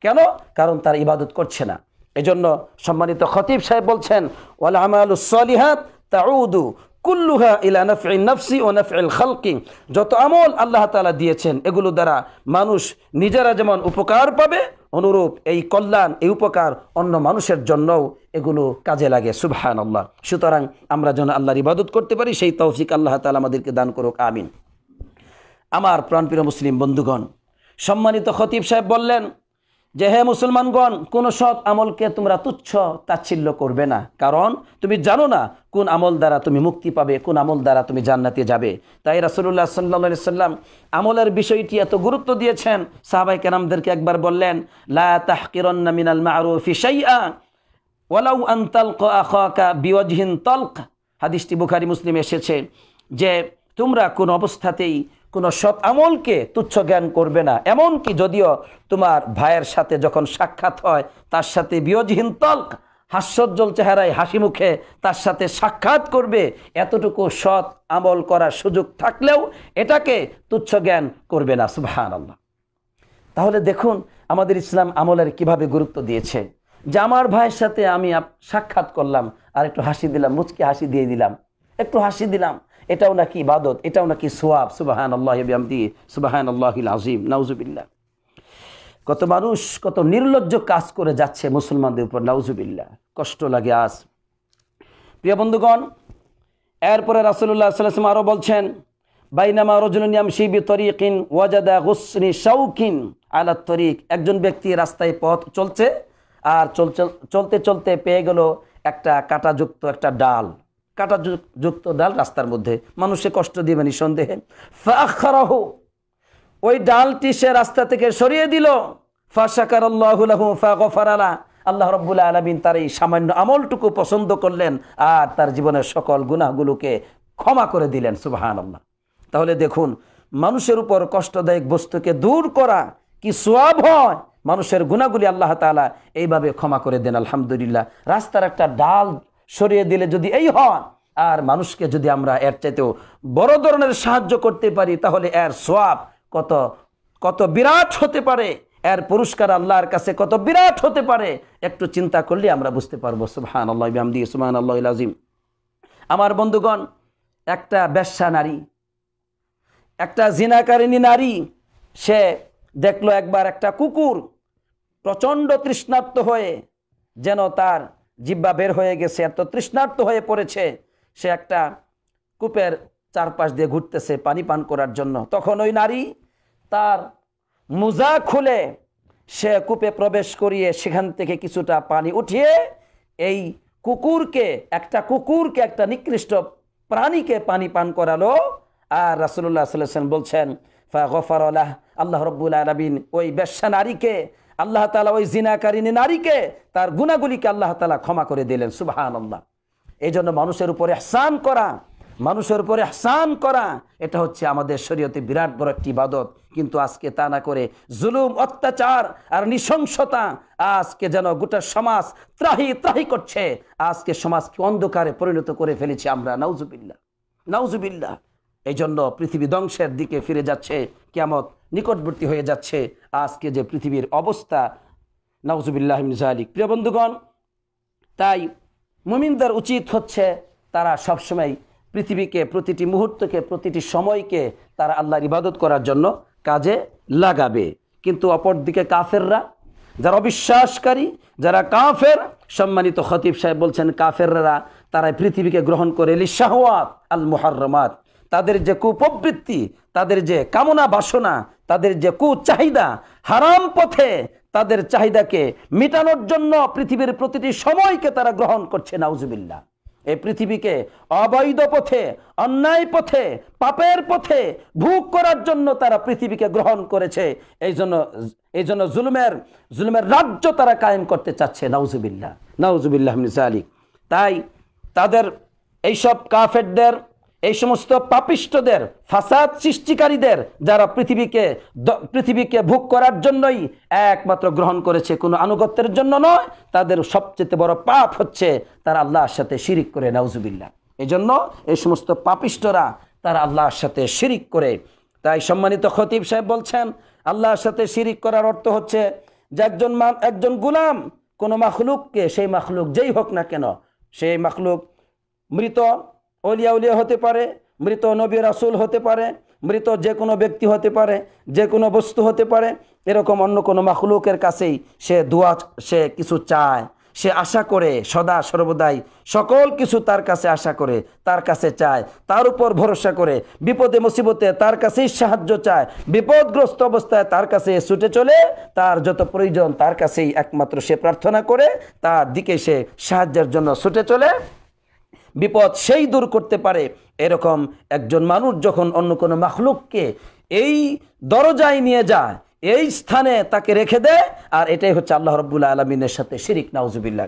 কেন কারণ তারা ইবাদত করছে না এজন্য সম্মানিত খতিব সাহেব বলছেন তাউদু কুল্লুহা ইলা নফি ও নফিল খালকিং যত আমল আল্লাহ তালা দিয়েছেন এগুলো দ্বারা মানুষ নিজেরা যেমন উপকার পাবে অনুরূপ এই কল্যাণ এই উপকার অন্য মানুষের জন্যও এগুলো কাজে লাগে সুবহান আল্লাহ সুতরাং আমরা যেন আল্লাহর ইবাদত করতে পারি সেই তৌফিক আল্লাহ তালা আমাদেরকে দান করুক আমিন আমার প্রাণপ্রিয় মুসলিম বন্ধুগণ সম্মানিত খতিব সাহেব বললেন যে হে মুসলমানগণ কোন সৎ আমলকে তোমরা তুচ্ছ তাচ্ছিল্য করবে না কারণ তুমি জানো না কোন আমল দ্বারা তুমি মুক্তি পাবে কোন আমল দ্বারা তুমি জান্নাতে যাবে তাই রাসুল্লাহ সাল্লা সাল্লাম আমলের বিষয়টি এত গুরুত্ব দিয়েছেন সাহাবাই কেনামদেরকে একবার বললেন লা তাহকিরন্না মিনাল মারুফি ওয়ালাউ আন আখাকা বিওয়াজহিন তালক হাদিসটি বুখারি মুসলিম এসেছে যে তোমরা কোন অবস্থাতেই কোনো সৎ আমলকে তুচ্ছ জ্ঞান করবে না এমন কি যদিও তোমার ভাইয়ের সাথে যখন সাক্ষাৎ হয় তার সাথে বিয়োজহীন তল হাস্যজ্জ্বল চেহারায় হাসি মুখে তার সাথে সাক্ষাৎ করবে এতটুকু সৎ আমল করার সুযোগ থাকলেও এটাকে তুচ্ছ জ্ঞান করবে না সুবাহান আল্লাহ তাহলে দেখুন আমাদের ইসলাম আমলের কিভাবে গুরুত্ব দিয়েছে যে আমার ভাইয়ের সাথে আমি সাক্ষাৎ করলাম আর একটু হাসি দিলাম মুচকি হাসি দিয়ে দিলাম একটু হাসি দিলাম এটাও নাকি ইবাদত এটাও নাকি সোয়াব সুবাহান আল্লাহ আমদি সুবাহান আল্লাহ আজিম নাউজুবিল্লা কত মানুষ কত নির্লজ্জ কাজ করে যাচ্ছে মুসলমানদের উপর নাউজুবিল্লা কষ্ট লাগে আস প্রিয় বন্ধুগণ এরপরে রাসুল্লাহ সাল্লাম আরও বলছেন বাইনামা রজুলিয়াম শিবি তরিকিন ওয়াজাদা হুসনি শাউকিন আলা তরিক একজন ব্যক্তি রাস্তায় পথ চলছে আর চলতে চলতে পেয়ে গেল একটা কাটাযুক্ত একটা ডাল কাটা যুক্ত ডাল রাস্তার মধ্যে মানুষে কষ্ট দিবে নিঃসন্দেহে মানে ওই ডালটি সে রাস্তা থেকে সরিয়ে দিল ফাশাকার আল্লাহ রব্বুল্লা আলমিন তার এই সামান্য আমলটুকু পছন্দ করলেন আর তার জীবনের সকল গুনাহগুলোকে ক্ষমা করে দিলেন সুবাহান আল্লাহ তাহলে দেখুন মানুষের উপর কষ্টদায়ক বস্তুকে দূর করা কি সোয়াব হয় মানুষের গুণাগুলি আল্লাহ তালা এইভাবে ক্ষমা করে দেন আলহামদুলিল্লাহ রাস্তার একটা ডাল সরিয়ে দিলে যদি এই হন আর মানুষকে যদি আমরা এর চাইতেও বড় ধরনের সাহায্য করতে পারি তাহলে এর সোয়াব কত কত বিরাট হতে পারে এর পুরস্কার আল্লাহর কাছে কত বিরাট হতে পারে একটু চিন্তা করলে আমরা বুঝতে পারবো সুহান আল্লাহ সুহান আল্লাহ আজিম আমার বন্ধুগণ একটা ব্যবসা নারী একটা জিনাকারিনী নারী সে দেখলো একবার একটা কুকুর প্রচণ্ড তৃষ্ণাত্ম হয়ে যেন তার জিব্বা বের হয়ে গেছে এত তৃষ্ণার্ত হয়ে পড়েছে সে একটা কূপের চারপাশ দিয়ে ঘুরতেছে পানি পান করার জন্য তখন ওই নারী তার মোজা খুলে সে কূপে প্রবেশ করিয়ে সেখান থেকে কিছুটা পানি উঠিয়ে এই কুকুরকে একটা কুকুরকে একটা নিকৃষ্ট প্রাণীকে পানি পান করালো আর রাসুল্লাহ বলছেন ফা গফার আল্লাহ রব্বুল আলমিন ওই বেশ্যা নারীকে আল্লাহ তালা ওই জিনাকারিনী নারীকে তার গুণাগুলিকে আল্লাহ তালা ক্ষমা করে দিলেন সুবাহান আল্লাহ এই জন্য মানুষের উপরে স্নান করা মানুষের উপরে স্নান করা এটা হচ্ছে আমাদের শরীয়তে বিরাট বড় একটি বাদত কিন্তু আজকে তা না করে জুলুম অত্যাচার আর নৃশংসতা আজকে যেন গোটা সমাজ ত্রাহি ত্রাহি করছে আজকে সমাজকে অন্ধকারে পরিণত করে ফেলেছি আমরা নাউজুবিল্লা নাউজুবিল্লা এই জন্য পৃথিবী ধ্বংসের দিকে ফিরে যাচ্ছে কিয়ামত নিকটবর্তী হয়ে যাচ্ছে আজকে যে পৃথিবীর অবস্থা নওজুবিল্লাহমিনজালিক প্রিয় বন্ধুগণ তাই মুমিনদের উচিত হচ্ছে তারা সবসময় পৃথিবীকে প্রতিটি মুহূর্তকে প্রতিটি সময়কে তারা আল্লাহর ইবাদত করার জন্য কাজে লাগাবে কিন্তু অপরদিকে কাফেররা যারা অবিশ্বাসকারী যারা কাফের সম্মানিত খতিব সাহেব বলছেন কাফেররা তারা পৃথিবীকে গ্রহণ করে লিসাহওয়াত আল মুহরমাত তাদের যে কুপ্রবৃত্তি তাদের যে কামনা বাসনা তাদের যে কুচাহিদা হারাম পথে তাদের চাহিদাকে মেটানোর জন্য পৃথিবীর প্রতিটি সময়কে তারা গ্রহণ করছে নাউজুবিল্লা এই পৃথিবীকে অবৈধ পথে অন্যায় পথে পাপের পথে ভোগ করার জন্য তারা পৃথিবীকে গ্রহণ করেছে এই জন্য এই জন্য জুলুমের জুলুমের রাজ্য তারা কায়েম করতে চাচ্ছে নাউজুবিল্লা নাউজুবিল্লাহ আলিক তাই তাদের এইসব কাফেরদের এই সমস্ত পাপিষ্টদের ফাসাদ সৃষ্টিকারীদের যারা পৃথিবীকে পৃথিবীকে ভোগ করার জন্যই একমাত্র গ্রহণ করেছে কোনো আনুগত্যের জন্য নয় তাদের সবচেয়ে বড় পাপ হচ্ছে তারা আল্লাহর সাথে শিরিক করে নাউজুবিল্লা এই জন্য এই সমস্ত পাপিষ্টরা তারা আল্লাহর সাথে শিরিক করে তাই সম্মানিত খতিব সাহেব বলছেন আল্লাহর সাথে শিরিক করার অর্থ হচ্ছে যে একজন একজন গুলাম কোনো মাখলুককে সেই মাখলুক যেই হোক না কেন সেই মাখলুক মৃত অলিয়া উলিয়া হতে পারে মৃত নবী রাসুল হতে পারে মৃত যে কোনো ব্যক্তি হতে পারে যে কোনো বস্তু হতে পারে এরকম অন্য কোনো মাখলুকের কাছেই সে দোয়া সে কিছু চায় সে আশা করে সদা সর্বদাই সকল কিছু তার কাছে আশা করে তার কাছে চায় তার উপর ভরসা করে বিপদে মুসিবতে তার কাছেই সাহায্য চায় বিপদগ্রস্ত অবস্থায় তার কাছে ছুটে চলে তার যত প্রয়োজন তার কাছেই একমাত্র সে প্রার্থনা করে তার দিকে সে সাহায্যের জন্য ছুটে চলে বিপদ সেই দূর করতে পারে এরকম একজন মানুষ যখন অন্য কোনো মাখলুককে এই দরজায় নিয়ে যায় এই স্থানে তাকে রেখে দেয় আর এটাই হচ্ছে আল্লাহ রব্বুল আলমিনের সাথে শিরিক নাউজুবিল্লাহ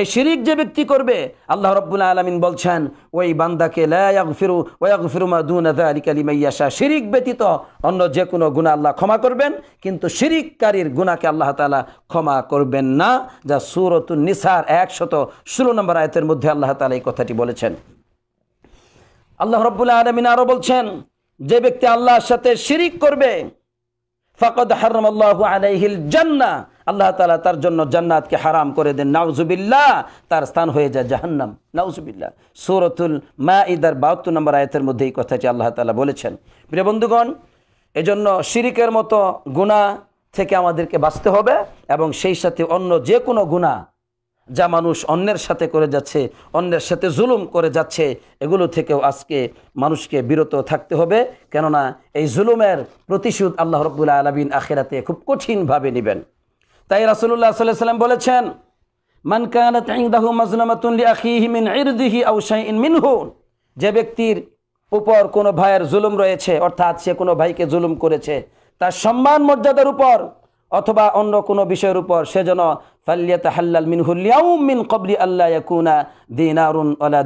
এই শিরিক যে ব্যক্তি করবে আল্লাহ রব্বুল আলমিন বলছেন ওই বান্দাকে লাফিরু ওয়াগফিরুমা দুনাদালিকালিমাইয়াশা শিরিক ব্যতীত অন্য যে কোনো গুণা আল্লাহ ক্ষমা করবেন কিন্তু শিরিককারীর গুণাকে আল্লাহ তালা ক্ষমা করবেন না যা সুরত নিসার একশত ষোলো নম্বর আয়তের মধ্যে আল্লাহ তালা এই কথাটি বলেছেন আল্লাহ রব্বুল আলমিন আরও বলছেন যে ব্যক্তি আল্লাহর সাথে শিরিক করবে ফকদ হরম আলাইহিল জান্না আল্লাহ তালা তার জন্য জান্নাতকে হারাম করে দেন নাউজুবিল্লাহ তার স্থান হয়ে যায় জাহান্নাম নাউজুবিল্লাহ সৌরতুল মা ইদার বাহাত্তর নম্বর আয়তের মধ্যে এই কথাটি আল্লাহ তালা বলেছেন প্রিয় বন্ধুগণ এজন্য শিরিকের মতো গুণা থেকে আমাদেরকে বাঁচতে হবে এবং সেই সাথে অন্য যে কোনো গুণা যা মানুষ অন্যের সাথে করে যাচ্ছে অন্যের সাথে জুলুম করে যাচ্ছে এগুলো থেকেও আজকে মানুষকে বিরত থাকতে হবে কেননা এই জুলুমের প্রতিশোধ আল্লাহ রবুল্লা আলমিন আখেরাতে খুব কঠিনভাবে নেবেন তাই রাসুল্লাহ সাল্লাম বলেছেন মান কানাত যে ব্যক্তির উপর কোনো ভাইয়ের জুলুম রয়েছে অর্থাৎ সে কোনো ভাইকে জুলুম করেছে তার সম্মান মর্যাদার উপর অথবা অন্য কোনো বিষয়ের উপর সে যেন ফাল্লিয়াতাহাল্লাল মিন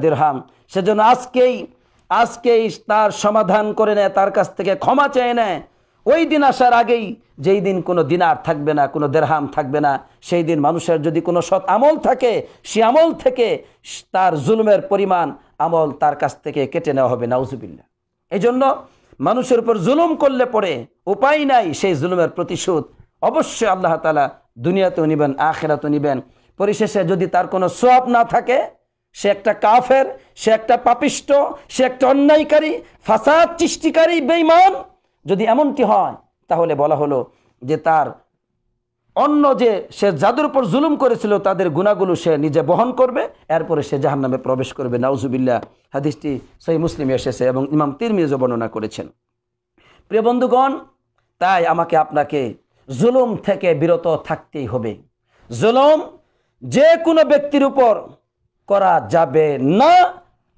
দিরহাম সে যেন আজকেই আজকেই তার সমাধান করে নেয় তার কাছ থেকে ক্ষমা চেয়ে নেয় ওই দিন আসার আগেই যেই দিন কোনো দিনার থাকবে না কোনো দেরহাম থাকবে না সেই দিন মানুষের যদি কোনো সৎ আমল থাকে সে আমল থেকে তার জুলুমের পরিমাণ আমল তার কাছ থেকে কেটে নেওয়া হবে নাউজুবিল্লা এই জন্য মানুষের উপর জুলুম করলে পরে উপায় নাই সেই জুলুমের প্রতিশোধ অবশ্যই আল্লাহ তালা দুনিয়াতেও নেবেন আখেরাতেও নেবেন পরিশেষে যদি তার কোনো সোয়াব না থাকে সে একটা কাফের সে একটা পাপিষ্ট সে একটা অন্যায়কারী ফাসাদ সৃষ্টিকারী বেইমান যদি এমনটি হয় তাহলে বলা হলো যে তার অন্য যে সে যাদের উপর জুলুম করেছিল তাদের গুণাগুলো সে নিজে বহন করবে এরপরে সে জাহান নামে প্রবেশ করবে নাউজুবিল্লা হাদিসটি সেই মুসলিম এসেছে এবং ইমাম তিরমিজও বর্ণনা করেছেন প্রিয় বন্ধুগণ তাই আমাকে আপনাকে জুলুম থেকে বিরত থাকতেই হবে জুলুম যে কোনো ব্যক্তির উপর করা যাবে না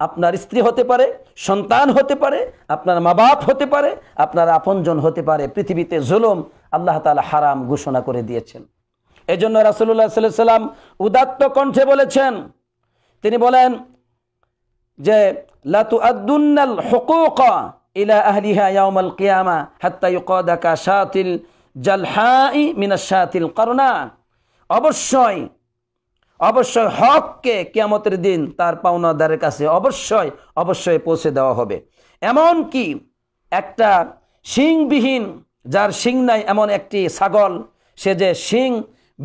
আপনার স্ত্রী হতে পারে সন্তান হতে পারে আপনার মা বাপ হতে পারে আপনার আপনজন হতে পারে পৃথিবীতে জুলুম আল্লাহ তালা হারাম ঘোষণা করে দিয়েছেন জন্য রাসুল্লাহ সাল্লাম উদাত্ত কণ্ঠে বলেছেন তিনি বলেন যে লাতু আদুন্নাল হকুক ইলা আহলিহা ইয়াউমাল কিয়ামা হাত্তা ইউকাদাকা শাতিল জালহাই মিনাশ শাতিল করনা অবশ্যই অবশ্যই হককে কিয়ামতের দিন তার পাওনাদারের কাছে অবশ্যই অবশ্যই পৌঁছে দেওয়া হবে এমন কি একটা শিংবিহীন যার শিং নাই এমন একটি ছাগল সে যে শিং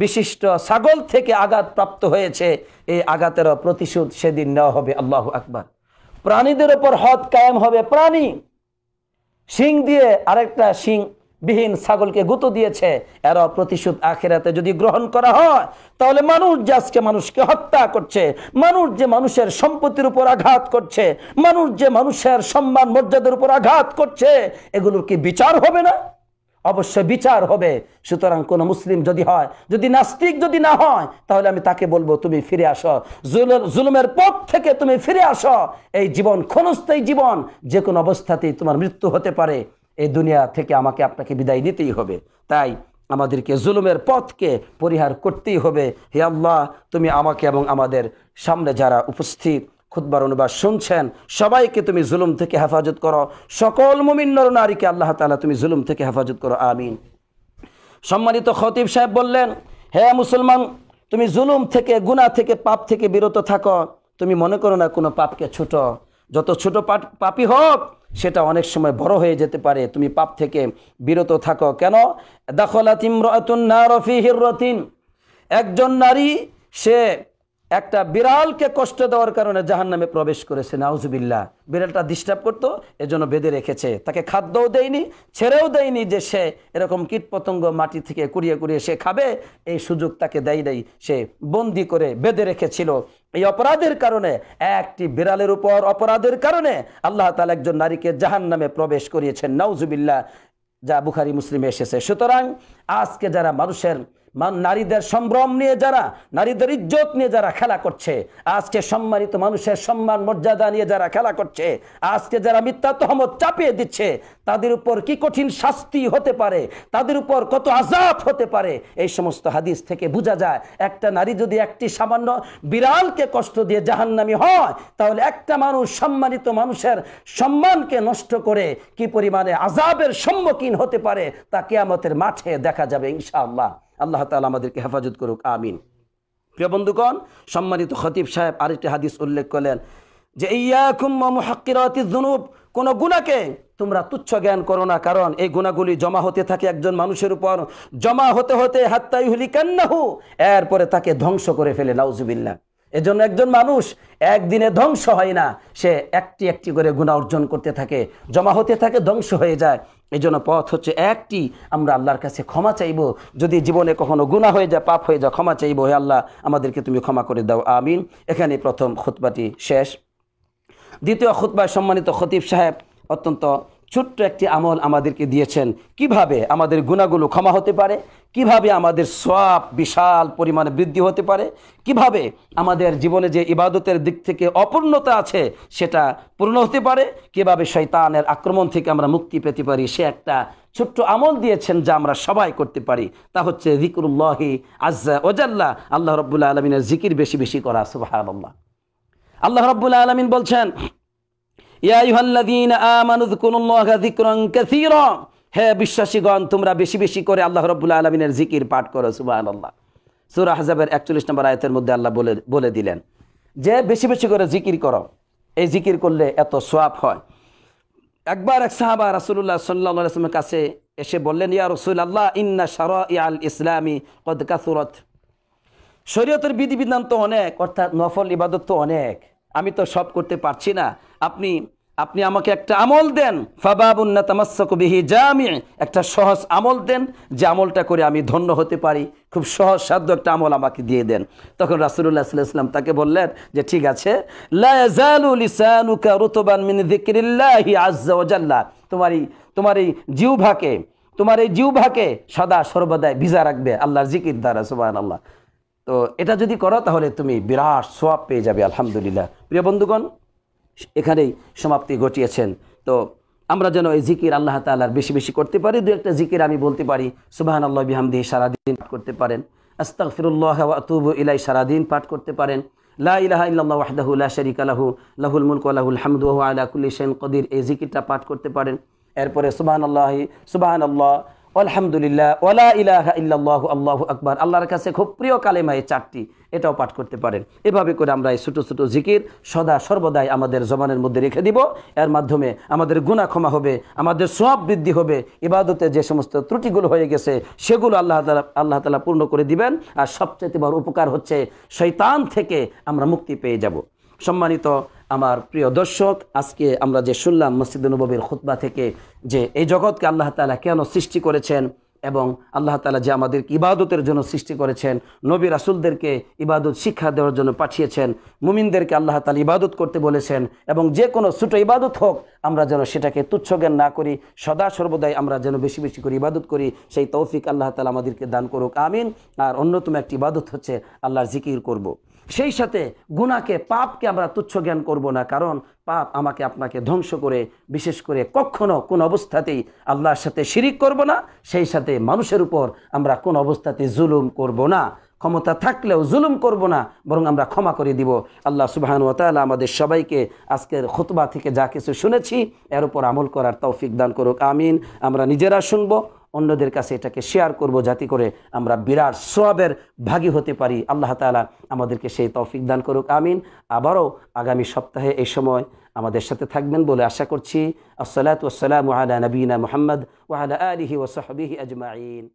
বিশিষ্ট ছাগল থেকে আঘাত প্রাপ্ত হয়েছে এই আঘাতেরও প্রতিশোধ সেদিন নেওয়া হবে আল্লাহ আকবার প্রাণীদের ওপর হদ কায়েম হবে প্রাণী শিং দিয়ে আরেকটা শিং বিহীন ছাগলকে গুঁতো দিয়েছে এরা প্রতিশোধ আখেরাতে যদি গ্রহণ করা হয় তাহলে মানুষ যে আজকে মানুষকে হত্যা করছে মানুষ যে মানুষের সম্পত্তির উপর আঘাত করছে মানুষ যে মানুষের সম্মান মর্যাদার উপর আঘাত করছে এগুলোর কি বিচার হবে না অবশ্য বিচার হবে সুতরাং কোনো মুসলিম যদি হয় যদি নাস্তিক যদি না হয় তাহলে আমি তাকে বলবো তুমি ফিরে আসো জুলুমের পথ থেকে তুমি ফিরে আসো এই জীবন ক্ষণস্থায়ী জীবন যে কোনো অবস্থাতেই তোমার মৃত্যু হতে পারে এই দুনিয়া থেকে আমাকে আপনাকে বিদায় নিতেই হবে তাই আমাদেরকে জুলুমের পথকে পরিহার করতেই হবে হে আল্লাহ তুমি আমাকে এবং আমাদের সামনে যারা উপস্থিত খুদ্বার অনুবাদ শুনছেন সবাইকে তুমি জুলুম থেকে হেফাজত করো সকল মুমিন নারীকে আল্লাহ তালা তুমি জুলুম থেকে হেফাজত করো আমিন সম্মানিত খতিব সাহেব বললেন হে মুসলমান তুমি জুলুম থেকে গুণা থেকে পাপ থেকে বিরত থাকো তুমি মনে করো না কোনো পাপকে ছোটো যত ছোট পাপি হোক সেটা অনেক সময় বড় হয়ে যেতে পারে তুমি পাপ থেকে বিরত থাকো কেন না হির রতিন একজন নারী সে একটা বিড়ালকে কষ্ট দেওয়ার কারণে জাহান নামে প্রবেশ করেছে নাউজুবিল্লা বিড়ালটা ডিস্টার্ব করতো এজন্য বেঁধে রেখেছে তাকে খাদ্যও দেয়নি ছেড়েও দেয়নি যে সে এরকম কীটপতঙ্গ মাটি থেকে কুড়িয়ে কুড়িয়ে সে খাবে এই সুযোগ তাকে দেয় দেয় সে বন্দি করে বেঁধে রেখেছিল এই অপরাধের কারণে একটি বিড়ালের উপর অপরাধের কারণে আল্লাহ তালা একজন নারীকে জাহান নামে প্রবেশ করিয়েছেন নাউজুবিল্লা যা বুখারি মুসলিমে এসেছে সুতরাং আজকে যারা মানুষের নারীদের সম্ভ্রম নিয়ে যারা নারীদের ইজ্জত নিয়ে যারা খেলা করছে আজকে সম্মানিত মানুষের সম্মান মর্যাদা নিয়ে যারা খেলা করছে আজকে যারা মিথ্যা তহমত চাপিয়ে দিচ্ছে তাদের উপর কি কঠিন শাস্তি হতে পারে তাদের উপর কত আজাব হতে পারে এই সমস্ত হাদিস থেকে বোঝা যায় একটা নারী যদি একটি সামান্য বিড়ালকে কষ্ট দিয়ে জাহান্নামি হয় তাহলে একটা মানুষ সম্মানিত মানুষের সম্মানকে নষ্ট করে কি পরিমাণে আজাবের সম্মুখীন হতে পারে তা কেয়ামতের মাঠে দেখা যাবে ইনশাআল্লাহ আল্লাহ তালা আমাদেরকে হেফাজত করুক আমিন প্রিয় বন্ধুগণ সম্মানিত খতিব সাহেব আরেকটি হাদিস উল্লেখ করলেন যে ইয়া গুণাকে তোমরা তুচ্ছ জ্ঞান করো না কারণ এই গুণাগুলি জমা হতে থাকে একজন মানুষের উপর জমা হতে হতে হাত্তাই হুলি কান্নাহু এরপরে তাকে ধ্বংস করে ফেলে নাউজুবিল্লা এজন্য একজন মানুষ একদিনে ধ্বংস হয় না সে একটি একটি করে গুণা অর্জন করতে থাকে জমা হতে থাকে ধ্বংস হয়ে যায় এই জন্য পথ হচ্ছে একটি আমরা আল্লাহর কাছে ক্ষমা চাইব যদি জীবনে কখনো গুণা হয়ে যায় পাপ হয়ে যায় ক্ষমা চাইব হে আল্লাহ আমাদেরকে তুমি ক্ষমা করে দাও আমিন এখানে প্রথম খুতবাটি শেষ দ্বিতীয় খুতবায় সম্মানিত খতিব সাহেব অত্যন্ত ছোট্ট একটি আমল আমাদেরকে দিয়েছেন কিভাবে আমাদের গুণাগুলো ক্ষমা হতে পারে কিভাবে আমাদের সব বিশাল পরিমাণে বৃদ্ধি হতে পারে কিভাবে আমাদের জীবনে যে ইবাদতের দিক থেকে অপূর্ণতা আছে সেটা পূর্ণ হতে পারে কিভাবে শৈতানের আক্রমণ থেকে আমরা মুক্তি পেতে পারি সে একটা ছোট্ট আমল দিয়েছেন যা আমরা সবাই করতে পারি তা হচ্ছে রিকুরুল্লাহি আজ্জা ওজাল্লা আল্লাহ রব্বুল্লা আলমিনের জিকির বেশি বেশি করা সুবাহ আল্লাহ আল্লাহ রব্বুল্লা আলমিন বলছেন হে বিশ্বাসীগণ তোমরা বেশি বেশি করে আল্লাহ রবুল্লা আলমিনের জিকির পাঠ করো সুবাহ আল্লাহ সুরা হাজাবের একচল্লিশ নম্বর আয়তের মধ্যে আল্লাহ বলে বলে দিলেন যে বেশি বেশি করে জিকির করো এই জিকির করলে এত সোয়াব হয় একবার এক সাহাবা রাসুল্লাহ সাল্লাহ আসলামের কাছে এসে বললেন ইয়া রসুল আল্লাহ ইন্না সার ইয়াল ইসলামী কদ কাসুরত শরীয়তের বিধিবিধান তো অনেক অর্থাৎ নফল ইবাদত তো অনেক আমি তো সব করতে পারছি না আপনি আপনি আমাকে একটা আমল দেন ফাবাবুন্না জামি একটা সহজ আমল দেন যে আমলটা করে আমি ধন্য হতে পারি খুব সহজ সাধ্য একটা আমল আমাকে দিয়ে দেন তখন রাসুল্লাহ সাল্লাহাম তাকে বললেন যে ঠিক আছে তোমার এই তোমার এই জিউভাকে তোমার এই জিউভাকে সদা সর্বদাই ভিজা রাখবে আল্লাহর জিকির দ্বারা সুবাহ আল্লাহ তো এটা যদি করো তাহলে তুমি বিরাট সোয়াব পেয়ে যাবে আলহামদুলিল্লাহ প্রিয় বন্ধুগণ এখানেই সমাপ্তি ঘটিয়েছেন তো আমরা যেন এই জিকির আল্লাহ তাল্লাহার বেশি বেশি করতে পারি দু একটা জিকির আমি বলতে পারি সুবাহান আল্লাহ বিহামদি সারাদিন করতে পারেন ফিরুল্লাহ আতুব ইলাই সারাদিন পাঠ করতে পারেন লাহ ইলাহা শরিক আলাহু লা লাহু লাহুল মুলক আলাহুল হামদু ওয়া কুল্লি কদির এই জিকিরটা পাঠ করতে পারেন এরপরে সুবাহান আল্লাহ আলহামদুলিল্লাহ ওলা ইলাহা ইল্লাহ আল্লাহ আকবার আল্লাহর কাছে খুব প্রিয় কালেমা এই চারটি এটাও পাঠ করতে পারেন এভাবে করে আমরা এই ছোটো ছোটো জিকির সদা সর্বদাই আমাদের জবানের মধ্যে রেখে দিব এর মাধ্যমে আমাদের গুণা ক্ষমা হবে আমাদের সব বৃদ্ধি হবে ইবাদতে যে সমস্ত ত্রুটিগুলো হয়ে গেছে সেগুলো আল্লাহ তালা আল্লাহ তালা পূর্ণ করে দিবেন আর সবচেয়ে বড় উপকার হচ্ছে শৈতান থেকে আমরা মুক্তি পেয়ে যাব সম্মানিত আমার প্রিয় দর্শক আজকে আমরা যে শুনলাম মসজিদ নবীর খুতবা থেকে যে এই জগৎকে আল্লাহ তালা কেন সৃষ্টি করেছেন এবং আল্লাহ তালা যে আমাদের ইবাদতের জন্য সৃষ্টি করেছেন নবী রাসুলদেরকে ইবাদত শিক্ষা দেওয়ার জন্য পাঠিয়েছেন মুমিনদেরকে আল্লাহ তালা ইবাদত করতে বলেছেন এবং যে কোনো ছোটো ইবাদত হোক আমরা যেন সেটাকে তুচ্ছ জ্ঞান না করি সদা সর্বদাই আমরা যেন বেশি বেশি করে ইবাদত করি সেই তৌফিক আল্লাহ তালা আমাদেরকে দান করুক আমিন আর অন্যতম একটি ইবাদত হচ্ছে আল্লাহর জিকির করব। সেই সাথে গুণাকে পাপকে আমরা তুচ্ছ জ্ঞান করব না কারণ পাপ আমাকে আপনাকে ধ্বংস করে বিশেষ করে কখনো কোন অবস্থাতেই আল্লাহর সাথে শিরিক করব না সেই সাথে মানুষের উপর আমরা কোন অবস্থাতে জুলুম করব না ক্ষমতা থাকলেও জুলুম করব না বরং আমরা ক্ষমা করে দিব আল্লাহ সুবাহান তালা আমাদের সবাইকে আজকের খুতবা থেকে যা কিছু শুনেছি এর উপর আমল করার তৌফিক দান করুক আমিন আমরা নিজেরা শুনবো অন্যদের কাছে এটাকে শেয়ার করব যাতে করে আমরা বিরাট সবের ভাগী হতে পারি আল্লাহ তালা আমাদেরকে সেই তৌফিক দান করুক আমিন আবারও আগামী সপ্তাহে এই সময় আমাদের সাথে থাকবেন বলে আশা করছি আসসালাত ওসালাম আলা নবীনা মোহাম্মদ ওয়ালা আলহি ওসহাবিহি আজমাইন